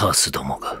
カースどもが。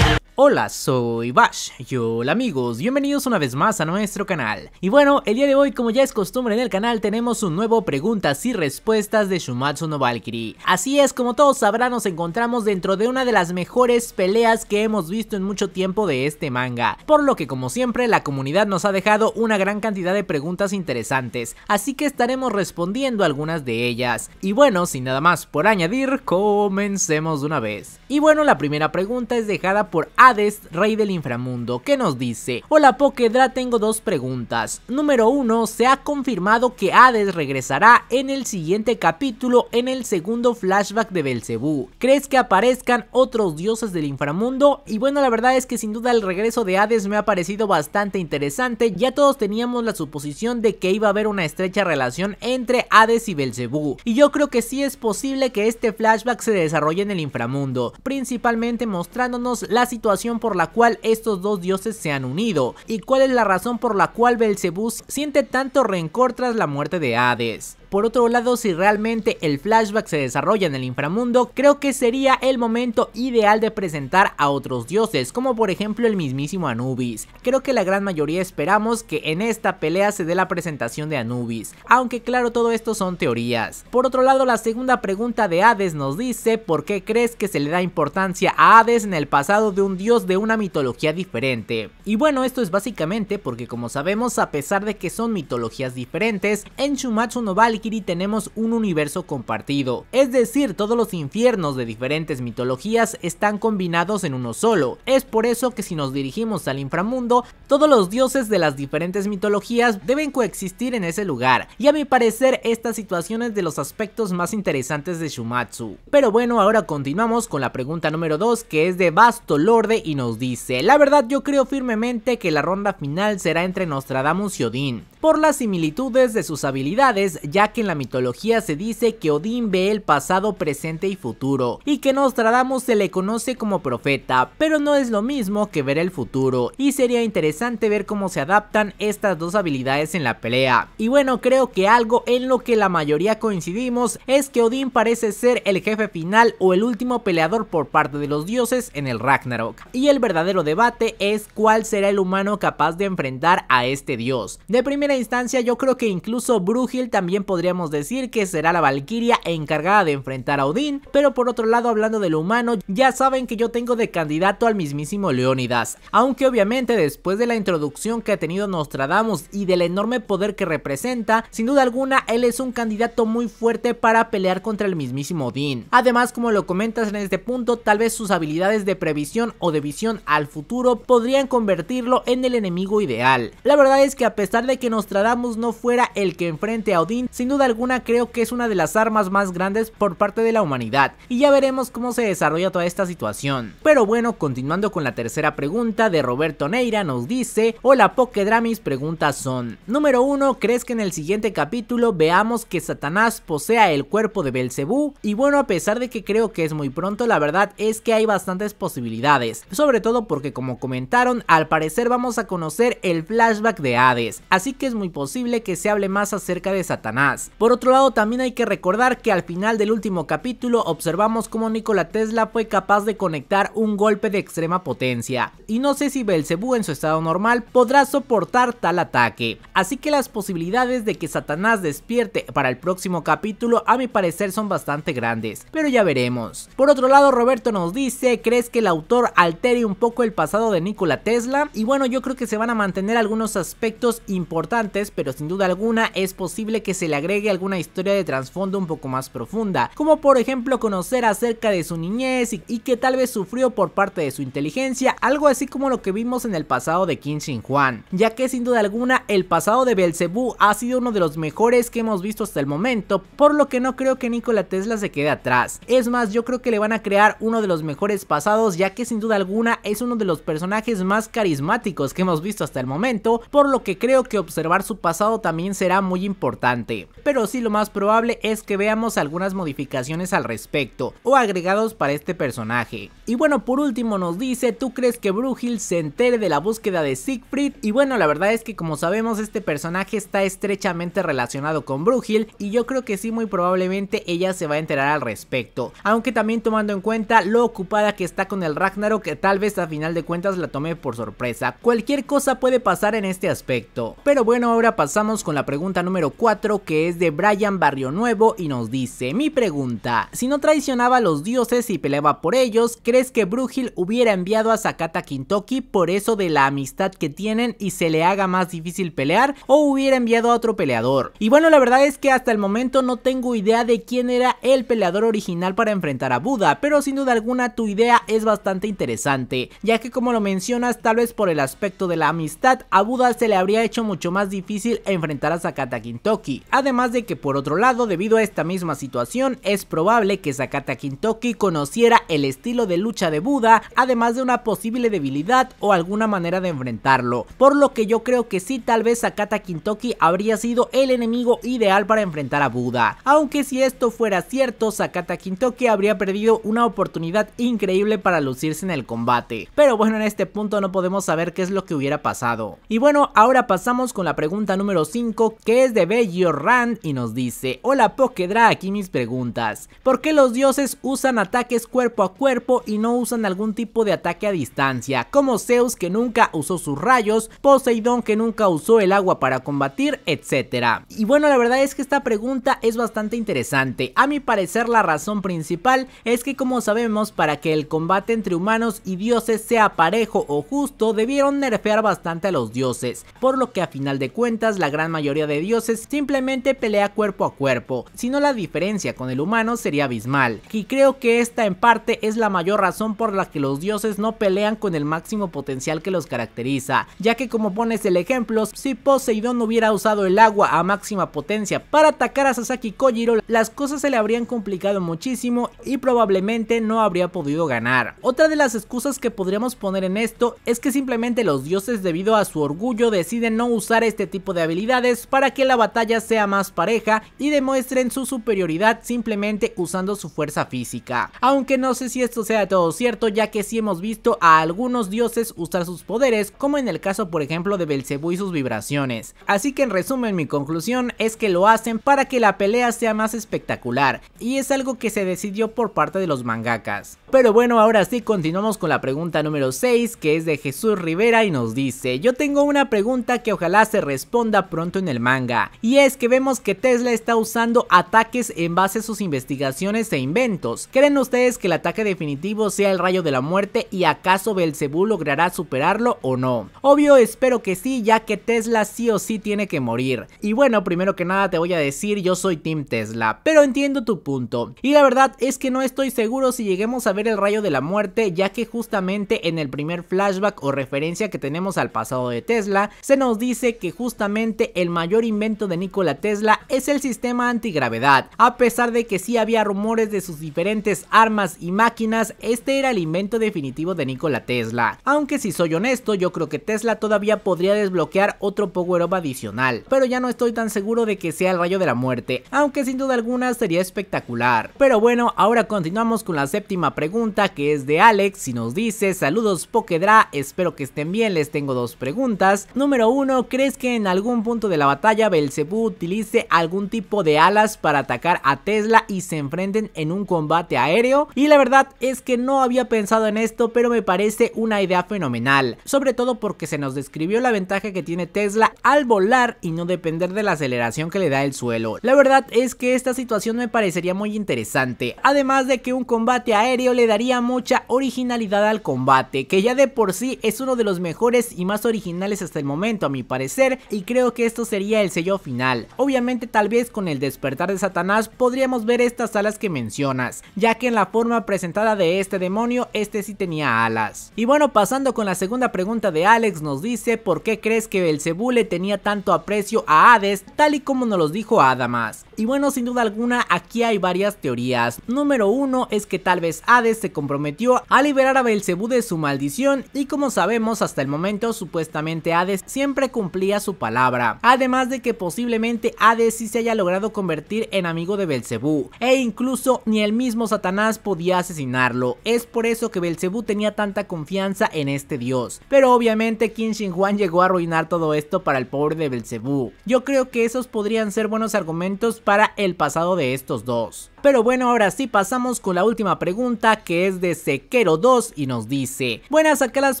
Hola, soy Bash. Y hola amigos, bienvenidos una vez más a nuestro canal. Y bueno, el día de hoy, como ya es costumbre en el canal, tenemos un nuevo preguntas y respuestas de Shumatsu no Valkyrie. Así es, como todos sabrán, nos encontramos dentro de una de las mejores peleas que hemos visto en mucho tiempo de este manga. Por lo que, como siempre, la comunidad nos ha dejado una gran cantidad de preguntas interesantes, así que estaremos respondiendo algunas de ellas. Y bueno, sin nada más por añadir, comencemos de una vez. Y bueno, la primera pregunta es dejada por Hades, rey del inframundo, que nos dice, hola Pokedra, tengo dos preguntas. Número uno, se ha confirmado que Hades regresará en el siguiente capítulo en el segundo flashback de Belcebú. ¿Crees que aparezcan otros dioses del inframundo? Y bueno, la verdad es que sin duda el regreso de Hades me ha parecido bastante interesante, ya todos teníamos la suposición de que iba a haber una estrecha relación entre Hades y Belcebú, y yo creo que sí es posible que este flashback se desarrolle en el inframundo, principalmente mostrándonos la situación por la cual estos dos dioses se han unido y cuál es la razón por la cual Belzebú siente tanto rencor tras la muerte de Hades. Por otro lado, si realmente el flashback se desarrolla en el inframundo, creo que sería el momento ideal de presentar a otros dioses, como por ejemplo el mismísimo Anubis. Creo que la gran mayoría esperamos que en esta pelea se dé la presentación de Anubis, aunque claro todo esto son teorías. Por otro lado, la segunda pregunta de Hades nos dice por qué crees que se le da importancia a Hades en el pasado de un dios de una mitología diferente. Y bueno, esto es básicamente porque como sabemos, a pesar de que son mitologías diferentes, en Shumatsu no tenemos un universo compartido, es decir, todos los infiernos de diferentes mitologías están combinados en uno solo. Es por eso que si nos dirigimos al inframundo, todos los dioses de las diferentes mitologías deben coexistir en ese lugar, y a mi parecer esta situación es de los aspectos más interesantes de Shumatsu. Pero bueno, ahora continuamos con la pregunta número 2 que es de Basto Lorde y nos dice, la verdad yo creo firmemente que la ronda final será entre Nostradamus y Odin por las similitudes de sus habilidades, ya que en la mitología se dice que Odín ve el pasado, presente y futuro, y que Nostradamus se le conoce como profeta, pero no es lo mismo que ver el futuro, y sería interesante ver cómo se adaptan estas dos habilidades en la pelea. Y bueno, creo que algo en lo que la mayoría coincidimos es que Odín parece ser el jefe final o el último peleador por parte de los dioses en el Ragnarok, y el verdadero debate es cuál será el humano capaz de enfrentar a este dios. De primera instancia yo creo que incluso Brugil también podríamos decir que será la Valkyria encargada de enfrentar a Odín, pero por otro lado hablando de lo humano, ya saben que yo tengo de candidato al mismísimo Leónidas, aunque obviamente después de la introducción que ha tenido Nostradamus y del enorme poder que representa, sin duda alguna él es un candidato muy fuerte para pelear contra el mismísimo Odín. Además, como lo comentas en este punto, tal vez sus habilidades de previsión o de visión al futuro podrían convertirlo en el enemigo ideal. La verdad es que a pesar de que nos Nostradamus no fuera el que enfrente a Odín, sin duda alguna creo que es una de las armas más grandes por parte de la humanidad, y ya veremos cómo se desarrolla toda esta situación. Pero bueno, continuando con la tercera pregunta de Roberto Neira, nos dice, hola mis preguntas son, número 1, ¿crees que en el siguiente capítulo veamos que Satanás posea el cuerpo de Belcebú? Y bueno, a pesar de que creo que es muy pronto, la verdad es que hay bastantes posibilidades, sobre todo porque como comentaron, al parecer vamos a conocer el flashback de Hades, así que muy posible que se hable más acerca de Satanás. Por otro lado, también hay que recordar que al final del último capítulo observamos cómo Nikola Tesla fue capaz de conectar un golpe de extrema potencia, y no sé si Belcebú en su estado normal podrá soportar tal ataque. Así que las posibilidades de que Satanás despierte para el próximo capítulo a mi parecer son bastante grandes, pero ya veremos. Por otro lado, Roberto nos dice, ¿crees que el autor altere un poco el pasado de Nikola Tesla? Y bueno, yo creo que se van a mantener algunos aspectos importantes pero sin duda alguna es posible que se le agregue alguna historia de trasfondo un poco más profunda, como por ejemplo conocer acerca de su niñez y, que tal vez sufrió por parte de su inteligencia, algo así como lo que vimos en el pasado de Kim Shin Juan, ya que sin duda alguna el pasado de Belcebú ha sido uno de los mejores que hemos visto hasta el momento, por lo que no creo que Nikola Tesla se quede atrás. Es más, yo creo que le van a crear uno de los mejores pasados, ya que sin duda alguna es uno de los personajes más carismáticos que hemos visto hasta el momento, por lo que creo que observar su pasado también será muy importante, pero sí lo más probable es que veamos algunas modificaciones al respecto o agregados para este personaje. Y bueno, por último nos dice, ¿tú crees que Brugil se entere de la búsqueda de Siegfried? Y bueno, la verdad es que como sabemos este personaje está estrechamente relacionado con Brugil. y yo creo que sí muy probablemente ella se va a enterar al respecto, aunque también tomando en cuenta lo ocupada que está con el Ragnarok, que tal vez a final de cuentas la tome por sorpresa. Cualquier cosa puede pasar en este aspecto, pero bueno, bueno, ahora pasamos con la pregunta número 4 que es de Brian Barrio Nuevo y nos dice, mi pregunta, si no traicionaba a los dioses y peleaba por ellos, ¿crees que Brugil hubiera enviado a Sakata Kintoki por eso de la amistad que tienen y se le haga más difícil pelear o hubiera enviado a otro peleador? Y bueno, la verdad es que hasta el momento no tengo idea de quién era el peleador original para enfrentar a Buda, pero sin duda alguna tu idea es bastante interesante, ya que como lo mencionas, tal vez por el aspecto de la amistad, a Buda se le habría hecho mucho más difícil enfrentar a Sakata Kintoki, además de que por otro lado, debido a esta misma situación, es probable que Sakata Kintoki conociera el estilo de lucha de Buda, además de una posible debilidad o alguna manera de enfrentarlo, por lo que yo creo que sí, tal vez Sakata Kintoki habría sido el enemigo ideal para enfrentar a Buda, aunque si esto fuera cierto, Sakata Kintoki habría perdido una oportunidad increíble para lucirse en el combate, pero bueno, en este punto no podemos saber qué es lo que hubiera pasado. Y bueno, ahora pasamos con la pregunta número 5 que es de Bello Rand y nos dice, hola Pokedra, aquí mis preguntas. ¿Por qué los dioses usan ataques cuerpo a cuerpo y no usan algún tipo de ataque a distancia? Como Zeus que nunca usó sus rayos, Poseidón que nunca usó el agua para combatir, etcétera. Y bueno, la verdad es que esta pregunta es bastante interesante. A mi parecer la razón principal es que como sabemos para que el combate entre humanos y dioses sea parejo o justo, debieron nerfear bastante a los dioses, por lo que a final de de cuentas, la gran mayoría de dioses simplemente pelea cuerpo a cuerpo, sino la diferencia con el humano sería abismal. Y creo que esta en parte es la mayor razón por la que los dioses no pelean con el máximo potencial que los caracteriza, ya que como pones el ejemplo, si Poseidón hubiera usado el agua a máxima potencia para atacar a Sasaki Kojiro, las cosas se le habrían complicado muchísimo y probablemente no habría podido ganar. Otra de las excusas que podríamos poner en esto es que simplemente los dioses debido a su orgullo deciden no usar este tipo de habilidades para que la batalla sea más pareja y demuestren su superioridad simplemente usando su fuerza física. Aunque no sé si esto sea todo cierto ya que sí hemos visto a algunos dioses usar sus poderes como en el caso por ejemplo de Belcebú y sus vibraciones. Así que en resumen mi conclusión es que lo hacen para que la pelea sea más espectacular y es algo que se decidió por parte de los mangakas. Pero bueno ahora sí continuamos con la pregunta número 6 que es de Jesús Rivera y nos dice yo tengo una pregunta que ojalá se responda pronto en el manga. Y es que vemos que Tesla está usando ataques en base a sus investigaciones e inventos. ¿Creen ustedes que el ataque definitivo sea el rayo de la muerte y acaso Belcebú logrará superarlo o no? Obvio espero que sí, ya que Tesla sí o sí tiene que morir. Y bueno, primero que nada te voy a decir, yo soy Tim Tesla, pero entiendo tu punto. Y la verdad es que no estoy seguro si lleguemos a ver el rayo de la muerte, ya que justamente en el primer flashback o referencia que tenemos al pasado de Tesla, se nos dice que justamente el mayor invento de Nikola Tesla es el sistema antigravedad. A pesar de que sí había rumores de sus diferentes armas y máquinas, este era el invento definitivo de Nikola Tesla. Aunque si soy honesto, yo creo que Tesla todavía podría desbloquear otro power up adicional, pero ya no estoy tan seguro de que sea el rayo de la muerte, aunque sin duda alguna sería espectacular. Pero bueno, ahora continuamos con la séptima pregunta que es de Alex si nos dice, saludos Pokedra, espero que estén bien, les tengo dos preguntas. Número uno, ¿crees que que en algún punto de la batalla Belzebú utilice algún tipo de alas para atacar a Tesla y se enfrenten en un combate aéreo y la verdad es que no había pensado en esto pero me parece una idea fenomenal, sobre todo porque se nos describió la ventaja que tiene Tesla al volar y no depender de la aceleración que le da el suelo. La verdad es que esta situación me parecería muy interesante, además de que un combate aéreo le daría mucha originalidad al combate, que ya de por sí es uno de los mejores y más originales hasta el momento a mi parecer y creo que esto sería el sello final. Obviamente tal vez con el despertar de Satanás podríamos ver estas alas que mencionas, ya que en la forma presentada de este demonio este sí tenía alas. Y bueno pasando con la segunda pregunta de Alex nos dice ¿por qué crees que el le tenía tanto aprecio a Hades tal y como nos los dijo Adamas? Y bueno, sin duda alguna, aquí hay varias teorías. Número uno es que tal vez Hades se comprometió a liberar a Belcebú de su maldición y como sabemos hasta el momento supuestamente Hades siempre cumplía su palabra. Además de que posiblemente Hades sí se haya logrado convertir en amigo de Belcebú e incluso ni el mismo Satanás podía asesinarlo. Es por eso que Belcebú tenía tanta confianza en este dios. Pero obviamente Qin Shin llegó a arruinar todo esto para el pobre de Belcebú. Yo creo que esos podrían ser buenos argumentos para el pasado de estos dos. Pero bueno, ahora sí pasamos con la última pregunta que es de Sequero 2 y nos dice Buenas acá las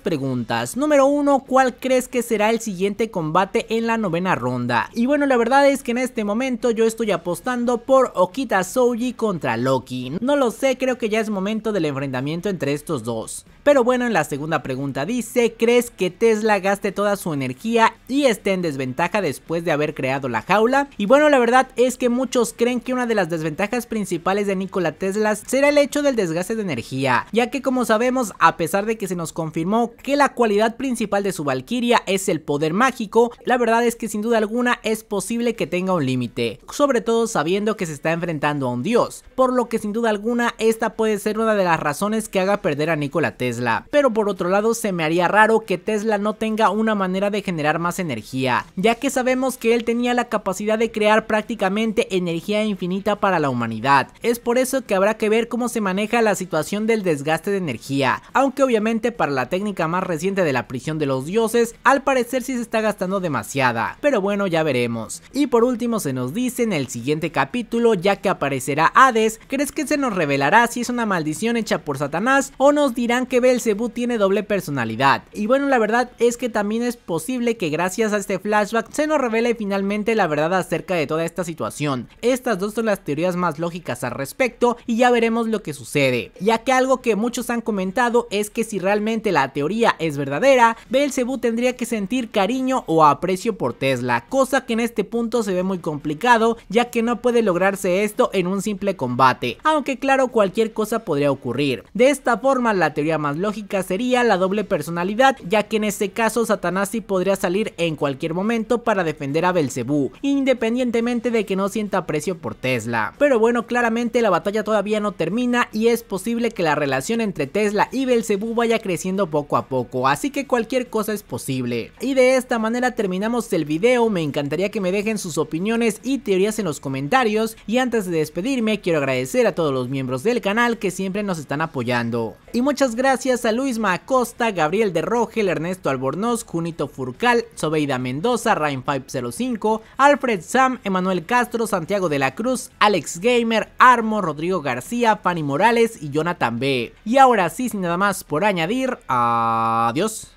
preguntas. Número 1, ¿cuál crees que será el siguiente combate en la novena ronda? Y bueno, la verdad es que en este momento yo estoy apostando por Okita Souji contra Loki. No lo sé, creo que ya es momento del enfrentamiento entre estos dos. Pero bueno, en la segunda pregunta dice, ¿crees que Tesla gaste toda su energía y esté en desventaja después de haber creado la jaula? Y bueno, la verdad es que muchos creen que una de las desventajas principales de Nikola Tesla será el hecho del desgaste de energía, ya que como sabemos, a pesar de que se nos confirmó que la cualidad principal de su Valkyria es el poder mágico, la verdad es que sin duda alguna es posible que tenga un límite, sobre todo sabiendo que se está enfrentando a un dios, por lo que sin duda alguna esta puede ser una de las razones que haga perder a Nikola Tesla, pero por otro lado se me haría raro que Tesla no tenga una manera de generar más energía, ya que sabemos que él tenía la capacidad de crear prácticamente energía infinita para la humanidad. Es por eso que habrá que ver cómo se maneja la situación del desgaste de energía, aunque obviamente para la técnica más reciente de la prisión de los dioses, al parecer sí se está gastando demasiada, pero bueno ya veremos. Y por último se nos dice en el siguiente capítulo, ya que aparecerá Hades, ¿crees que se nos revelará si es una maldición hecha por Satanás o nos dirán que Belzebú tiene doble personalidad? Y bueno la verdad es que también es posible que gracias a este flashback se nos revele finalmente la verdad acerca de toda esta situación estas dos son las teorías más lógicas al respecto y ya veremos lo que sucede. Ya que algo que muchos han comentado es que si realmente la teoría es verdadera, Belzebú tendría que sentir cariño o aprecio por Tesla, cosa que en este punto se ve muy complicado ya que no puede lograrse esto en un simple combate, aunque claro cualquier cosa podría ocurrir. De esta forma la teoría más lógica sería la doble personalidad ya que en este caso Satanás podría salir en cualquier momento para defender a Belcebú, independientemente de que no sienta a aprecio por Tesla. Pero bueno, claramente la batalla todavía no termina y es posible que la relación entre Tesla y Belzebú vaya creciendo poco a poco, así que cualquier cosa es posible. Y de esta manera terminamos el video, me encantaría que me dejen sus opiniones y teorías en los comentarios y antes de despedirme quiero agradecer a todos los miembros del canal que siempre nos están apoyando. Y muchas gracias a Luis Macosta, Gabriel de Rogel, Ernesto Albornoz, Junito Furcal, Sobeida Mendoza, Rain505, Alfred Sam, Emanuel Castro, Santiago de la Cruz, Alex Gamer, Armo, Rodrigo García, Fanny Morales y Jonathan B. Y ahora sí, sin nada más por añadir, adiós.